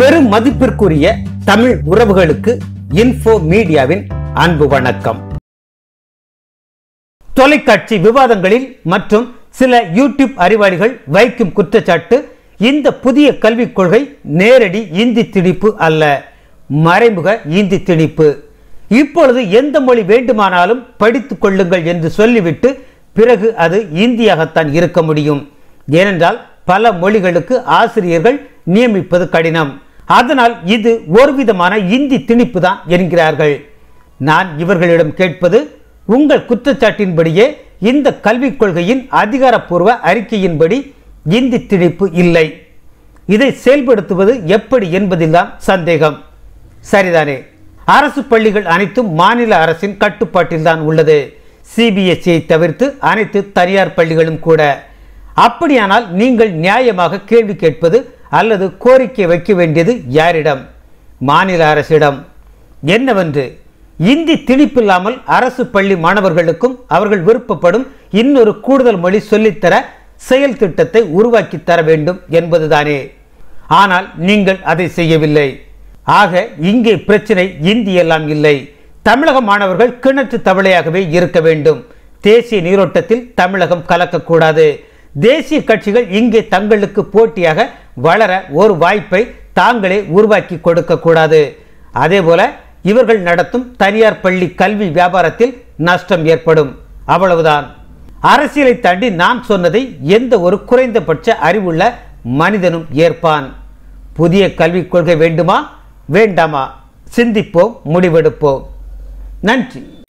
பெரும் மதிப்பிற்குரிய தமிழ் உறவுகளுக்கு இன்போ மீடியாவின் அன்பு வணக்கம் தொலைக்காட்சி விவாதங்களில் மற்றும் சில யூடியூப் அறிவாளிகள் வைக்கும் குற்றச்சாட்டு இந்த புதிய கல்விக் கொள்கை நேரடி இந்தி திணிப்பு அல்ல மறைமுக இந்தி திணிப்பு இப்பொழுது எந்த மொழி வேண்டுமானாலும் படித்து கொள்ளுங்கள் என்று சொல்லிவிட்டு பிறகு அது இந்தியாகத்தான் இருக்க முடியும் ஏனென்றால் பல மொழிகளுக்கு ஆசிரியர்கள் நியமிப்பது கடினம் அதனால் இது ஒரு விதமான இந்தி திணிப்பு தான் என்கிறார்கள் நான் இவர்களிடம் கேட்பது உங்கள் குற்றச்சாட்டின்படியே இந்த கல்விக் கொள்கையின் அதிகாரப்பூர்வ அறிக்கையின்படி இந்தி திணிப்பு இல்லை இதை செயல்படுத்துவது எப்படி என்பதில்தான் சந்தேகம் சரிதானே அரசு பள்ளிகள் அனைத்தும் மாநில அரசின் கட்டுப்பாட்டில்தான் உள்ளது சிபிஎஸ்சியை தவிர்த்து அனைத்து தனியார் பள்ளிகளும் கூட அப்படியானால் நீங்கள் நியாயமாக கேள்வி கேட்பது அல்லது கோரிக்கை வைக்க வேண்டியது யாரிடம் மாநில அரசிடம் என்னவென்று இந்தி திணிப்பில்லாமல் அரசு பள்ளி மாணவர்களுக்கும் அவர்கள் விருப்பப்படும் இன்னொரு கூடுதல் மொழி சொல்லித்தர செயல் திட்டத்தை உருவாக்கி தர வேண்டும் என்பதுதானே ஆனால் நீங்கள் அதை செய்யவில்லை ஆக இங்கே பிரச்சனை இந்தி எல்லாம் இல்லை தமிழக மாணவர்கள் கிணற்று தவளையாகவே இருக்க வேண்டும் தேசிய நீரோட்டத்தில் தமிழகம் கலக்கக்கூடாது தேசிய கட்சிகள் இங்கே தங்களுக்கு போட்டியாக வளர ஒரு வாய்ப்பை தாங்களே உருவாக்கி கொடுக்கக்கூடாது அதேபோல இவர்கள் நடத்தும் தனியார் பள்ளி கல்வி வியாபாரத்தில் நஷ்டம் ஏற்படும் அவ்வளவுதான் அரசியலை தாண்டி நான் சொன்னதை எந்த ஒரு குறைந்தபட்ச அறிவுள்ள மனிதனும் ஏற்பான் புதிய கல்விக் கொள்கை வேண்டுமா வேண்டாமா சிந்திப்போம் முடிவெடுப்போம் நன்றி